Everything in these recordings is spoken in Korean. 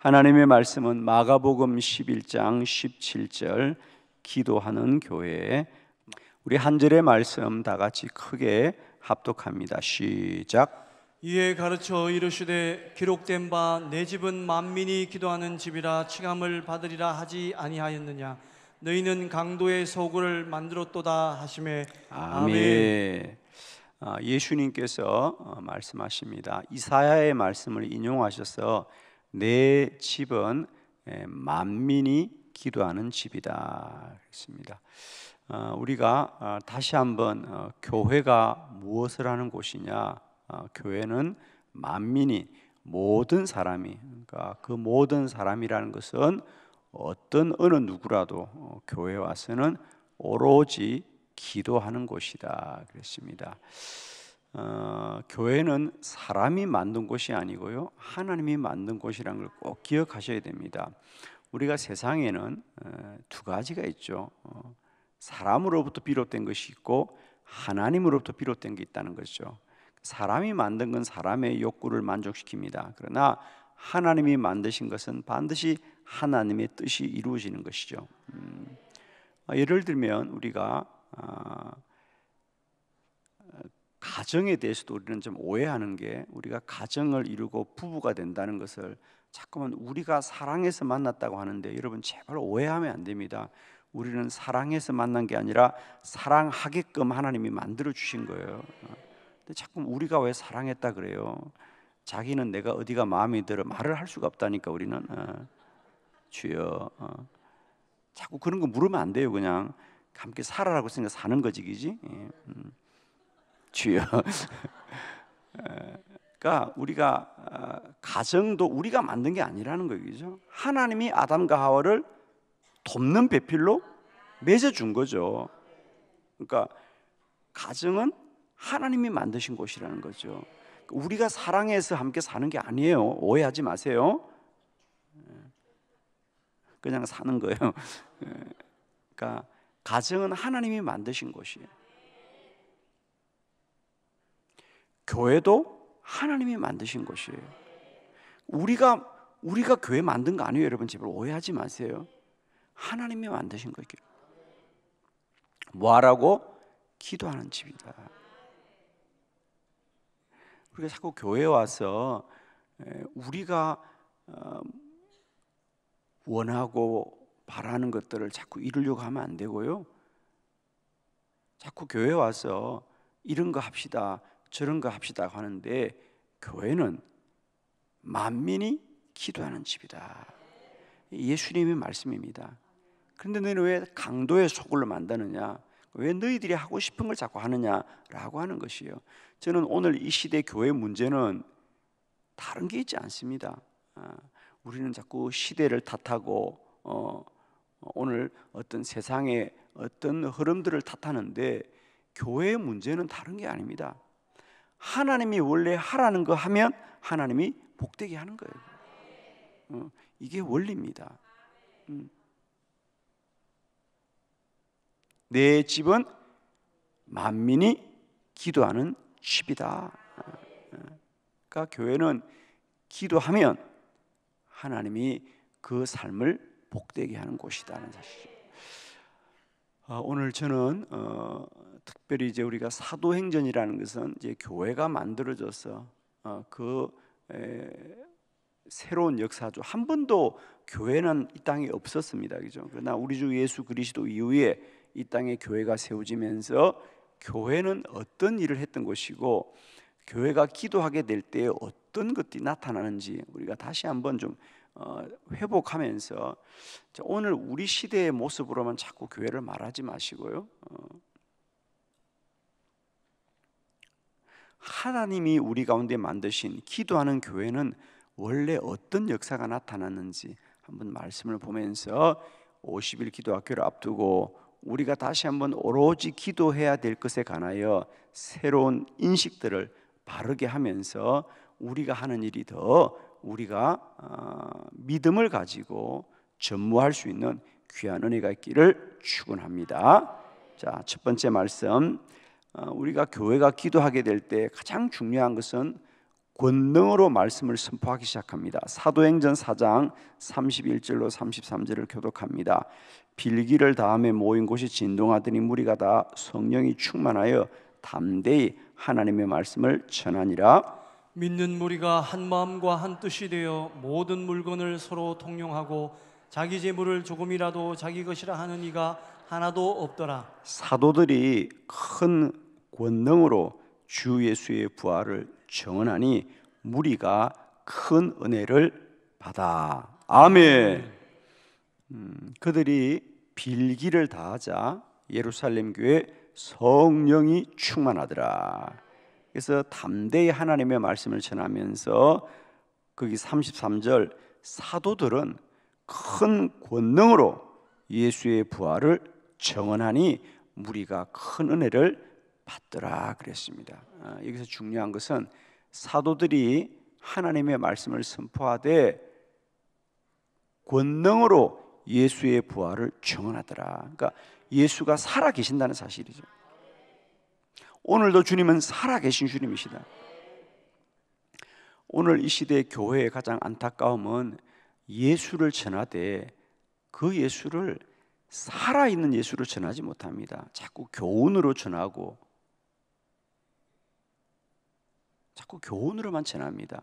하나님의 말씀은 마가복음 11장 17절 기도하는 교회에 우리 한 절의 말씀 다 같이 크게 합독합니다. 시작. 이에 가르쳐 이르시되 기록된 바내 집은 만민이 기도하는 집이라 칭함을 받으리라 하지 아니하였느냐 너희는 강도의 소굴을 만들었도다 하심에 아멘. 아, 예수님께서 어, 말씀하십니다. 이사야의 말씀을 인용하셔서 내 집은 만민이 기도하는 집이다 그랬습니다. 어, 우리가 어, 다시 한번 어, 교회가 무엇을 하는 곳이냐? 교회는 만민이 모든 사람이 그러니까 그 모든 사람이라는 것은 어떤 어느 누구라도 교회 와서는 오로지 기도하는 곳이다 그랬습니다. 어, 교회는 사람이 만든 곳이 아니고요 하나님이 만든 곳이란 걸 꼭 기억하셔야 됩니다. 우리가 세상에는 어, 두 가지가 있죠. 어, 사람으로부터 비롯된 것이 있고 하나님으로부터 비롯된 게 있다는 거죠. 사람이 만든 건 사람의 욕구를 만족시킵니다. 그러나 하나님이 만드신 것은 반드시 하나님의 뜻이 이루어지는 것이죠. 음, 예를 들면 우리가 아, 가정에 대해서도 우리는 좀 오해하는 게 우리가 가정을 이루고 부부가 된다는 것을 자꾸만 우리가 사랑해서 만났다고 하는데 여러분 제발 오해하면 안 됩니다. 우리는 사랑해서 만난 게 아니라 사랑하게끔 하나님이 만들어 주신 거예요. 근데 자꾸 우리가 왜 사랑했다 그래요? 자기는 내가 어디가 마음에 들어 말을 할 수가 없다니까 우리는 어. 주여 어. 자꾸 그런 거 물으면 안 돼요 그냥 함께 살아라고 했으니까 사는 거지 그지? 예. 음. 주여. 그러니까 우리가 아, 가정도 우리가 만든 게 아니라는 거죠. 하나님이 아담과 하와를 돕는 배필로 맺어준 거죠. 그러니까 가정은 하나님이 만드신 곳이라는 거죠. 우리가 사랑해서 함께 사는 게 아니에요. 오해하지 마세요. 그냥 사는 거예요. 그러니까 가정은 하나님이 만드신 곳이에요. 교회도 하나님이 만드신 것이에요. 우리가 우리가 교회 만든 거 아니에요, 여러분 제발 오해하지 마세요. 하나님이 만드신 거예요. 뭐하라고 기도하는 집이다. 우리가 자꾸 교회 와서 우리가 어, 원하고 바라는 것들을 자꾸 이루려고 하면 안 되고요. 자꾸 교회 와서 이런 거 합시다. 저런 거 합시다 하는데 교회는 만민이 기도하는 집이다. 예수님의 말씀입니다. 그런데 너희는 왜 강도의 속을 만드느냐? 왜 너희들이 하고 싶은 걸 자꾸 하느냐라고 하는 것이요. 저는 오늘 이 시대 교회 문제는 다른 게 있지 않습니다. 아, 우리는 자꾸 시대를 탓하고 어, 오늘 어떤 세상의 어떤 흐름들을 탓하는데 교회의 문제는 다른 게 아닙니다. 하나님이 원래 하라는 거 하면 하나님이 복되게 하는 거예요. 어, 이게 원리입니다. 음. 내 집은 만민이 기도하는 집이다. 어, 그러니까 교회는 기도하면 하나님이 그 삶을 복되게 하는 곳이다는 사실. 아, 오늘 저는 어, 특별히 이제 우리가 사도행전이라는 것은 이제 교회가 만들어져서 어, 그 새로운 역사죠. 한 번도 교회는 이 땅에 없었습니다. 그죠? 그러나 우리 주 예수 그리스도 이후에 이 땅에 교회가 세워지면서 교회는 어떤 일을 했던 것이고 교회가 기도하게 될때 어떤 것들이 나타나는지 우리가 다시 한번 좀 어, 회복하면서 오늘 우리 시대의 모습으로만 자꾸 교회를 말하지 마시고요. 어, 하나님이 우리 가운데 만드신 기도하는 교회는 원래 어떤 역사가 나타났는지 한번 말씀을 보면서 50일 기도 학교를 앞두고 우리가 다시 한번 오로지 기도해야 될 것에 관하여 새로운 인식들을 바르게 하면서 우리가 하는 일이 더 우리가 어, 믿음을 가지고 전무할 수 있는 귀한 은혜가 있기를 축원합니다. 자, 첫 번째 말씀 어, 우리가 교회가 기도하게 될 때 가장 중요한 것은 권능으로 말씀을 선포하기 시작합니다. 사도행전 4장 31절로 33절을 교독합니다. 빌기를 다음에 모인 곳이 진동하더니 무리가 다 성령이 충만하여 담대히 하나님의 말씀을 전하니라. 믿는 무리가 한 마음과 한 뜻이 되어 모든 물건을 서로 통용하고 자기 재물을 조금이라도 자기 것이라 하는 이가 하나도 없더라. 사도들이 큰 권능으로 주 예수의 부활을 증언하니 무리가 큰 은혜를 받아. 아멘. 음, 그들이 빌기를 다하자 예루살렘 교회 성령이 충만하더라. 그래서 담대히 하나님의 말씀을 전하면서 거기 33절 사도들은 큰 권능으로 예수의 부활을 정언하니 무리가 큰 은혜를 받더라 그랬습니다. 아, 여기서 중요한 것은 사도들이 하나님의 말씀을 선포하되 권능으로 예수의 부활을 증언하더라. 그러니까 예수가 살아 계신다는 사실이죠. 오늘도 주님은 살아 계신 주님이시다. 오늘 이 시대의 교회의 가장 안타까움은 예수를 전하되 그 예수를 살아있는 예수를 전하지 못합니다. 자꾸 교훈으로 전하고 자꾸 교훈으로만 전합니다.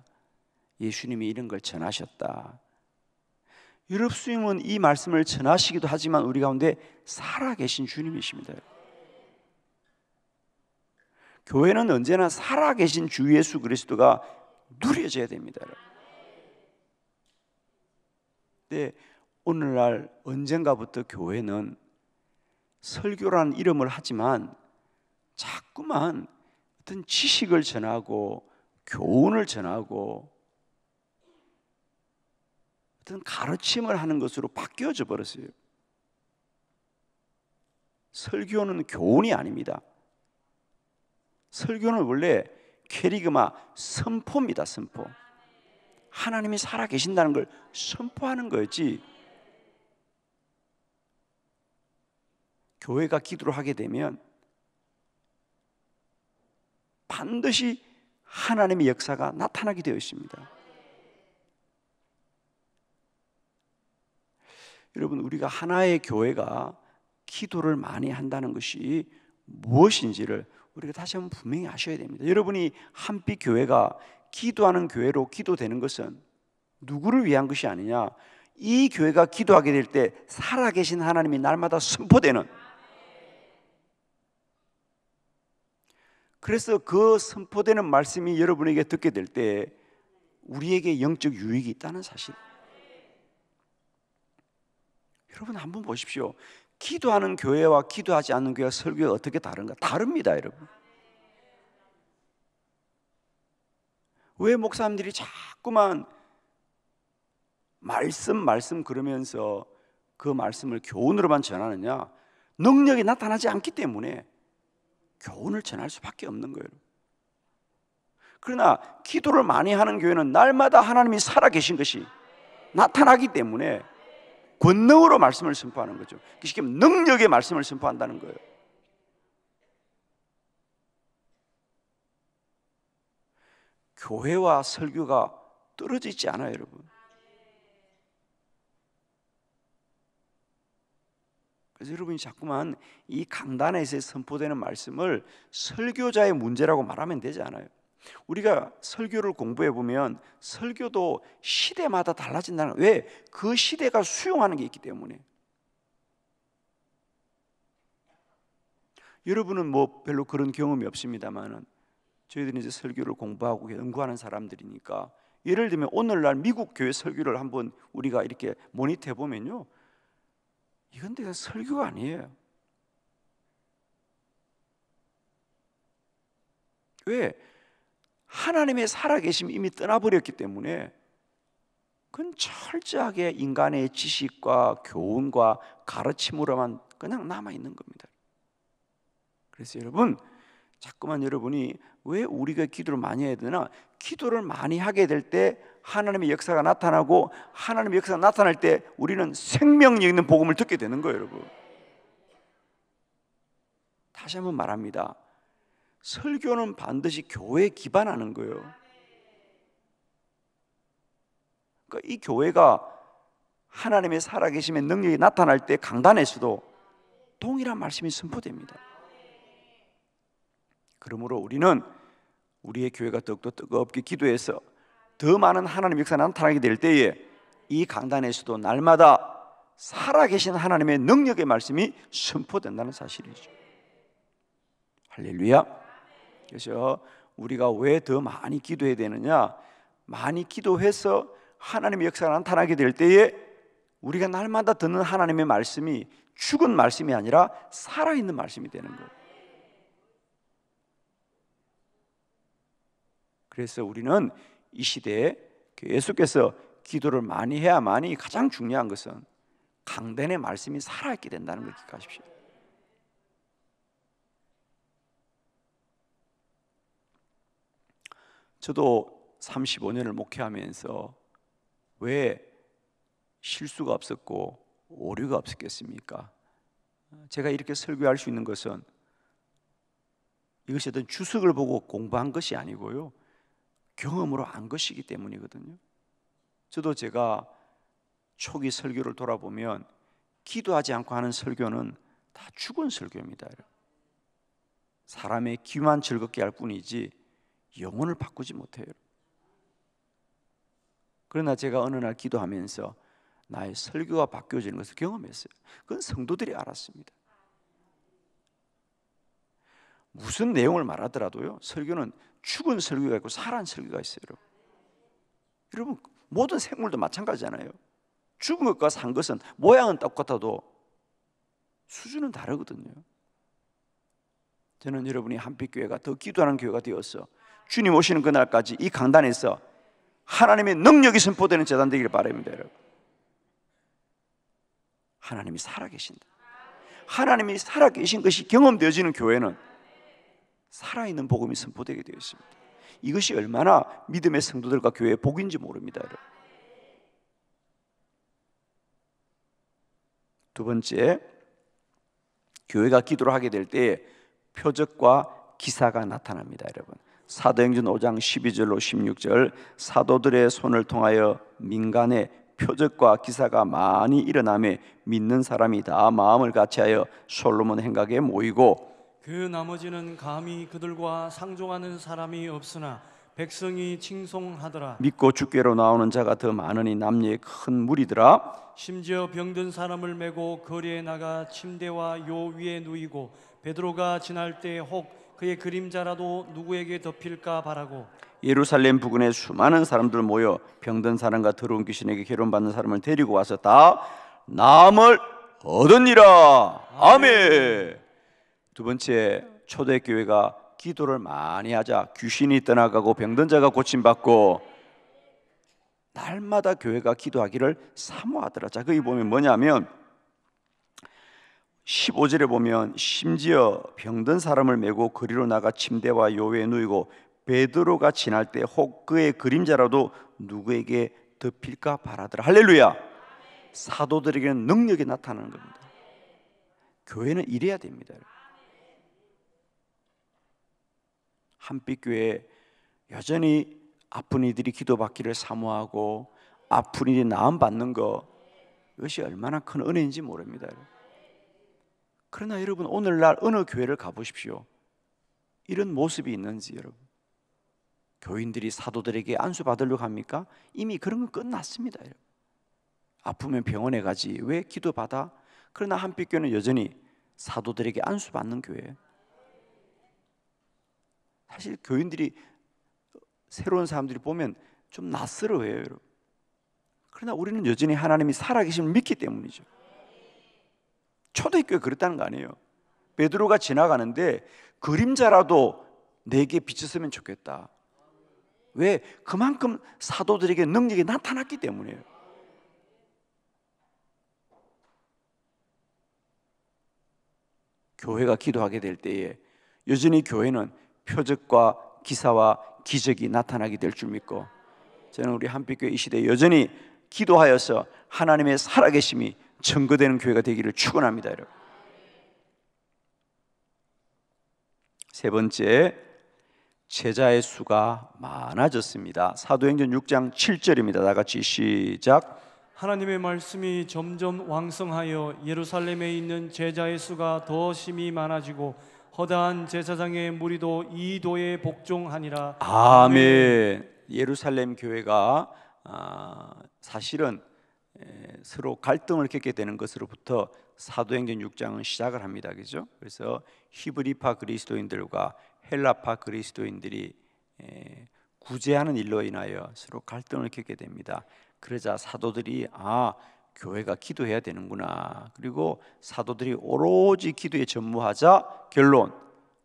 예수님이 이런 걸 전하셨다. 유럽 수임은 이 말씀을 전하시기도 하지만 우리 가운데 살아계신 주님이십니다. 교회는 언제나 살아계신 주 예수 그리스도가 누려져야 됩니다. 때 오늘날 언젠가부터 교회는 설교라는 이름을 하지만 자꾸만 어떤 지식을 전하고 교훈을 전하고 어떤 가르침을 하는 것으로 바뀌어져 버렸어요. 설교는 교훈이 아닙니다. 설교는 원래 캐리그마 선포입니다, 선포. 하나님이 살아 계신다는 걸 선포하는 거지. 였 교회가 기도를 하게 되면 반드시 하나님의 역사가 나타나게 되어 있습니다. 여러분, 우리가 하나의 교회가 기도를 많이 한다는 것이 무엇인지를 우리가 다시 한번 분명히 아셔야 됩니다. 여러분이 한빛 교회가 기도하는 교회로 기도되는 것은 누구를 위한 것이 아니냐. 이 교회가 기도하게 될 때 살아계신 하나님이 날마다 선포되는 그래서 그 선포되는 말씀이 여러분에게 듣게 될 때 우리에게 영적 유익이 있다는 사실. 여러분 한번 보십시오. 기도하는 교회와 기도하지 않는 교회와 설교가 어떻게 다른가? 다릅니다, 여러분. 왜 목사님들이 자꾸만 말씀 말씀 그러면서 그 말씀을 교훈으로만 전하느냐? 능력이 나타나지 않기 때문에 교훈을 전할 수밖에 없는 거예요. 그러나 기도를 많이 하는 교회는 날마다 하나님이 살아계신 것이 나타나기 때문에 권능으로 말씀을 선포하는 거죠. 쉽게 능력의 말씀을 선포한다는 거예요. 교회와 설교가 떨어져 있지 않아요, 여러분. 그래서 여러분이 자꾸만 이 강단에서 선포되는 말씀을 설교자의 문제라고 말하면 되지 않아요. 우리가 설교를 공부해 보면 설교도 시대마다 달라진다는 왜그 시대가 수용하는 게 있기 때문에 여러분은 뭐 별로 그런 경험이 없습니다만은 저희들이 이제 설교를 공부하고 연구하는 사람들이니까 예를 들면 오늘날 미국 교회 설교를 한번 우리가 이렇게 모니터해 보면요. 이건 내가 설교가 아니에요. 왜? 하나님의 살아계심이 이미 떠나버렸기 때문에 그건 철저하게 인간의 지식과 교훈과 가르침으로만 그냥 남아 있는 겁니다. 그래서 여러분, 자꾸만 여러분이 왜 우리가 기도를 많이 해야 되나? 기도를 많이 하게 될 때 하나님의 역사가 나타나고 하나님의 역사가 나타날 때 우리는 생명력 있는 복음을 듣게 되는 거예요, 여러분. 다시 한번 말합니다. 설교는 반드시 교회에 기반하는 거예요. 그러니까 이 교회가 하나님의 살아계심의 능력이 나타날 때 강단에서도 동일한 말씀이 선포됩니다. 그러므로 우리는 우리의 교회가 더욱더 뜨겁게 기도해서 더 많은 하나님 의 역사 나타나게 될 때에 이 강단에서도 날마다 살아계신 하나님의 능력의 말씀이 선포된다는 사실이죠. 할렐루야. 그래서 우리가 왜 더 많이 기도해야 되느냐? 많이 기도해서 하나님의 역사가 나타나게 될 때에 우리가 날마다 듣는 하나님의 말씀이 죽은 말씀이 아니라 살아있는 말씀이 되는 거예요. 그래서 우리는 이 시대에 그 예수께서 기도를 많이 해야만이 가장 중요한 것은 강단의 말씀이 살아있게 된다는 걸 기억하십시오. 저도 35년을 목회하면서 왜 실수가 없었고 오류가 없었겠습니까? 제가 이렇게 설교할 수 있는 것은 이것이 어떤 주석을 보고 공부한 것이 아니고요. 경험으로 안 것이기 때문이거든요. 저도 제가 초기 설교를 돌아보면 기도하지 않고 하는 설교는 다 죽은 설교입니다. 사람의 귀만 즐겁게 할 뿐이지 영혼을 바꾸지 못해요. 그러나 제가 어느 날 기도하면서 나의 설교가 바뀌어지는 것을 경험했어요. 그건 성도들이 알았습니다. 무슨 내용을 말하더라도요, 설교는 죽은 설교가 있고 살아난 설교가 있어요, 여러분. 여러분 모든 생물도 마찬가지잖아요. 죽은 것과 산 것은 모양은 똑같아도 수준은 다르거든요. 저는 여러분이 한빛교회가 더 기도하는 교회가 되어서 주님 오시는 그날까지 이 강단에서 하나님의 능력이 선포되는 재단 되기를 바랍니다, 여러분. 하나님이 살아계신다. 하나님이 살아계신 것이 경험되어지는 교회는 살아있는 복음이 선포되게 되어 있습니다. 이것이 얼마나 믿음의 성도들과 교회의 복인지 모릅니다. 두 번째, 교회가 기도를 하게 될 때 표적과 기사가 나타납니다, 여러분. 사도행전 5장 12절로 16절 사도들의 손을 통하여 민간에 표적과 기사가 많이 일어남에 믿는 사람이 다 마음을 같이하여 솔로몬 행각에 모이고 그 나머지는 감히 그들과 상종하는 사람이 없으나 백성이 칭송하더라. 믿고 주께로 나오는 자가 더 많으니 남녀의 큰 무리더라. 심지어 병든 사람을 메고 거리에 나가 침대와 요 위에 누이고 베드로가 지날 때 혹 그의 그림자라도 누구에게 덮일까 바라고 예루살렘 부근에 수많은 사람들 모여 병든 사람과 더러운 귀신에게 괴론받는 사람을 데리고 와서 다 남을 얻으니라. 아멘. 아멘. 두 번째 초대 교회가 기도를 많이 하자 귀신이 떠나가고 병든 자가 고침받고 날마다 교회가 기도하기를 사모하더라. 자, 거기 보면 뭐냐면 15절에 보면 심지어 병든 사람을 메고 거리로 나가 침대와 요에 누이고 베드로가 지날 때 혹 그의 그림자라도 누구에게 덮일까 바라더라. 할렐루야. 사도들에게는 능력이 나타나는 겁니다. 교회는 이래야 됩니다. 한빛교회 여전히 아픈 이들이 기도받기를 사모하고 아픈 이들이 나음 받는 것 이것이 얼마나 큰 은혜인지 모릅니다. 그러나 여러분 오늘날 어느 교회를 가보십시오. 이런 모습이 있는지 여러분 교인들이 사도들에게 안수 받으려고 합니까? 이미 그런 건 끝났습니다. 여러분. 아프면 병원에 가지 왜 기도 받아? 그러나 한빛교는 여전히 사도들에게 안수 받는 교회예요. 사실 교인들이 새로운 사람들이 보면 좀 낯설어해요, 여러분. 그러나 우리는 여전히 하나님이 살아계심을 믿기 때문이죠. 초대교회 그랬다는 거 아니에요. 베드로가 지나가는데 그림자라도 내게 비쳤으면 좋겠다. 왜? 그만큼 사도들에게 능력이 나타났기 때문이에요. 교회가 기도하게 될 때에 여전히 교회는 표적과 기사와 기적이 나타나게 될 줄 믿고 저는 우리 한빛교회 이 시대에 여전히 기도하여서 하나님의 살아계심이 증거되는 교회가 되기를 축원합니다 세 번째 제자의 수가 많아졌습니다 사도행전 6장 7절입니다 다 같이 시작 하나님의 말씀이 점점 왕성하여 예루살렘에 있는 제자의 수가 더 심히 많아지고 허다한 제사장의 무리도 이 도에 복종하니라. 아멘. 예루살렘 교회가 아, 사실은 서로 갈등을 겪게 되는 것으로부터 사도행전 6장은 시작을 합니다. 그죠? 그래서 히브리파 그리스도인들과 헬라파 그리스도인들이 구제하는 일로 인하여 서로 갈등을 겪게 됩니다. 그러자 사도들이 아 교회가 기도해야 되는구나. 그리고 사도들이 오로지 기도에 전무하자 결론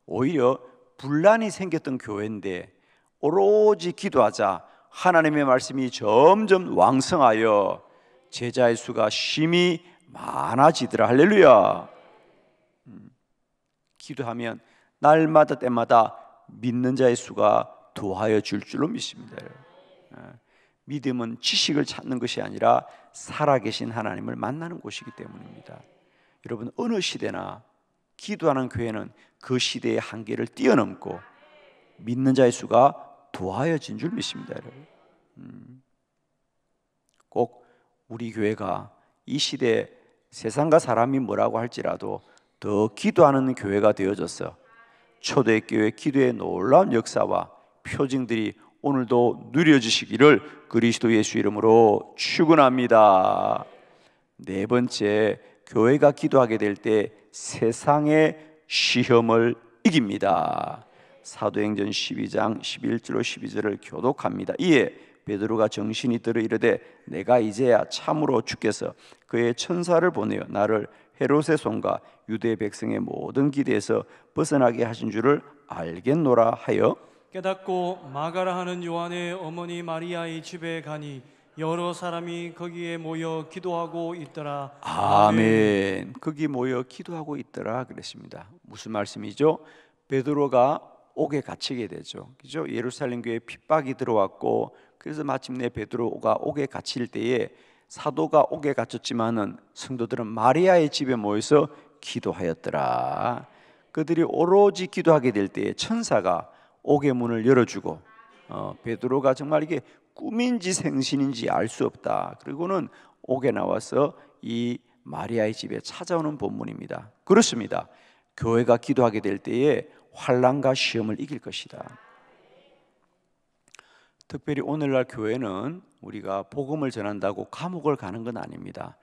오히려 분란이 생겼던 교회인데 오로지 기도하자 하나님의 말씀이 점점 왕성하여 제자의 수가 심히 많아지더라 할렐루야. 음, 기도하면 날마다 때마다 믿는 자의 수가 도하여줄 줄로 믿습니다. 믿음은 지식을 찾는 것이 아니라 살아계신 하나님을 만나는 곳이기 때문입니다. 여러분 어느 시대나 기도하는 교회는 그 시대의 한계를 뛰어넘고 믿는 자의 수가 도하여진 줄 믿습니다, 여러분. 음. 꼭 우리 교회가 이 시대 세상과 사람이 뭐라고 할지라도 더 기도하는 교회가 되어져서 초대교회 기도의 놀라운 역사와 표징들이 오늘도 누려지시기를 그리스도 예수 이름으로 축원합니다. 네 번째, 교회가 기도하게 될 때 세상의 시험을 이깁니다. 사도행전 12장 11절로 12절을 교독합니다. 이에 베드로가 정신이 들어 이르되 내가 이제야 참으로 주께서 그의 천사를 보내어 나를 헤롯의 손과 유대 백성의 모든 기대에서 벗어나게 하신 줄을 알겠노라 하여 깨닫고 마가라 하는 요한의 어머니 마리아의 집에 가니 여러 사람이 거기에 모여 기도하고 있더라. 아멘. 거기 모여 기도하고 있더라 그랬습니다. 무슨 말씀이죠? 베드로가 옥에 갇히게 되죠. 그죠? 예루살렘 교회에 핍박이 들어왔고 그래서 마침내 베드로가 옥에 갇힐 때에 사도가 옥에 갇혔지만은 성도들은 마리아의 집에 모여서 기도하였더라. 그들이 오로지 기도하게 될 때에 천사가 옥의 문을 열어주고 어, 베드로가 정말 이게 꿈인지 생신인지 알 수 없다. 그리고는 옥에 나와서 이 마리아의 집에 찾아오는 본문입니다. 그렇습니다. 교회가 기도하게 될 때에 환란과 시험을 이길 것이다. 특별히 오늘날 교회는 우리가 복음을 전한다고 감옥을 가는 건 아닙니다.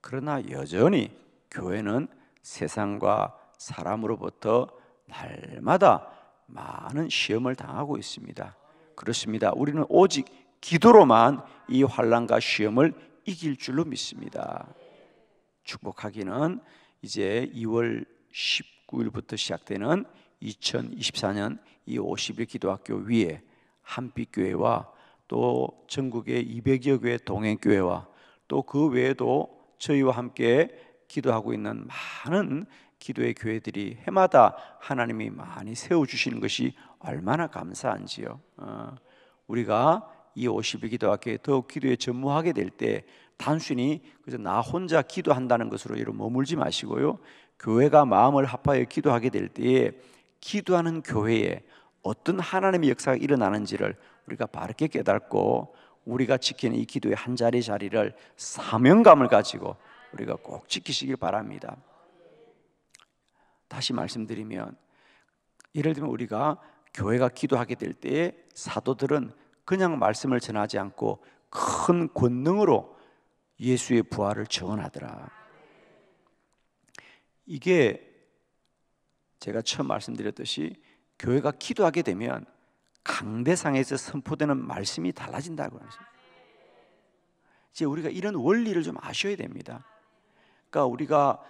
그러나 여전히 교회는 세상과 사람으로부터 날마다 많은 시험을 당하고 있습니다. 그렇습니다. 우리는 오직 기도로만 이 환란과 시험을 이길 줄로 믿습니다. 축복하기는 이제 2월 19일부터 시작되는 2024년 이 50일 기도학교 위에 한빛교회와 또 전국의 200여 교회 동행교회와 또 그 외에도 저희와 함께 기도하고 있는 많은 기도의 교회들이 해마다 하나님이 많이 세워 주시는 것이 얼마나 감사한지요. 어, 우리가 이 50일기도 학교에 더욱 기도에 전무하게 될 때 단순히 그저 나 혼자 기도한다는 것으로 이런 머물지 마시고요. 교회가 마음을 합하여 기도하게 될 때에 기도하는 교회에 어떤 하나님의 역사가 일어나는지를 우리가 바르게 깨닫고 우리가 지키는 이 기도의 한 자리 자리를 사명감을 가지고 우리가 꼭 지키시길 바랍니다. 다시 말씀드리면 예를 들면 우리가 교회가 기도하게 될 때에 사도들은 그냥 말씀을 전하지 않고 큰 권능으로 예수의 부활을 증언하더라. 이게 제가 처음 말씀드렸듯이 교회가 기도하게 되면 강대상에서 선포되는 말씀이 달라진다고 하죠. 이제 우리가 이런 원리를 좀 아셔야 됩니다. 그러니까 우리가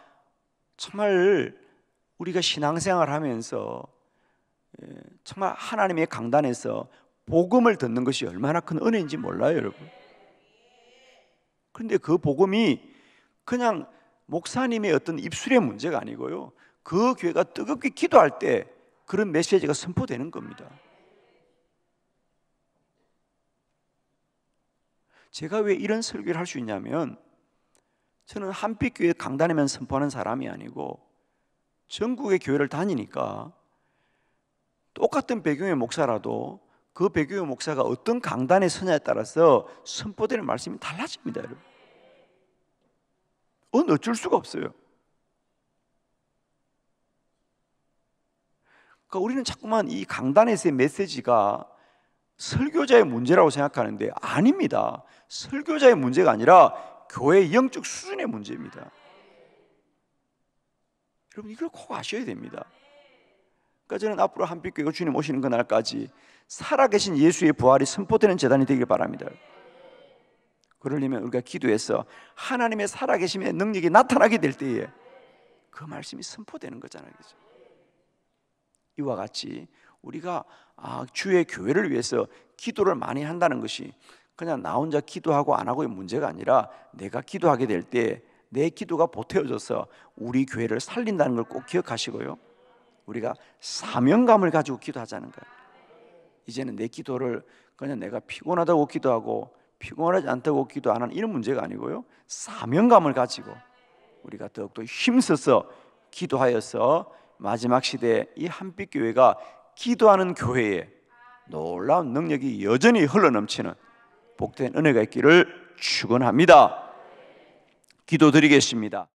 정말 우리가 신앙생활 하면서 예, 정말 하나님의 강단에서 복음을 듣는 것이 얼마나 큰 은혜인지 몰라요, 여러분. 그런데 그 복음이 그냥 목사님의 어떤 입술의 문제가 아니고요. 그 교회가 뜨겁게 기도할 때 그런 메시지가 선포되는 겁니다. 제가 왜 이런 설교를 할 수 있냐면 저는 한빛교회 강단에만 선포하는 사람이 아니고 전국의 교회를 다니니까 똑같은 배경의 목사라도 그 배경의 목사가 어떤 강단에 서냐에 따라서 선포되는 말씀이 달라집니다, 여러분. 어 어쩔 수가 없어요. 그러니까 우리는 자꾸만 이 강단에서의 메시지가 설교자의 문제라고 생각하는데 아닙니다. 설교자의 문제가 아니라 교회 영적 수준의 문제입니다. 여러분 이걸 꼭 아셔야 됩니다. 그러니까 저는 앞으로 한빛교회가 주님 오시는 그날까지 살아계신 예수의 부활이 선포되는 재단이 되길 바랍니다. 그러려면 우리가 기도해서 하나님의 살아계심의 능력이 나타나게 될 때에 그 말씀이 선포되는 거잖아요. 이와 같이 우리가 아, 주의 교회를 위해서 기도를 많이 한다는 것이 그냥 나 혼자 기도하고 안 하고의 문제가 아니라 내가 기도하게 될때 내 기도가 보태어져서 우리 교회를 살린다는 걸 꼭 기억하시고요. 우리가 사명감을 가지고 기도하자는 거예요. 이제는 내 기도를 그냥 내가 피곤하다고 기도하고 피곤하지 않다고 기도하는 이런 문제가 아니고요. 사명감을 가지고 우리가 더욱더 힘써서 기도하여서 마지막 시대에 이 한빛 교회가 기도하는 교회에 놀라운 능력이 여전히 흘러넘치는 복된 은혜가 있기를 축원합니다. 기도드리겠습니다.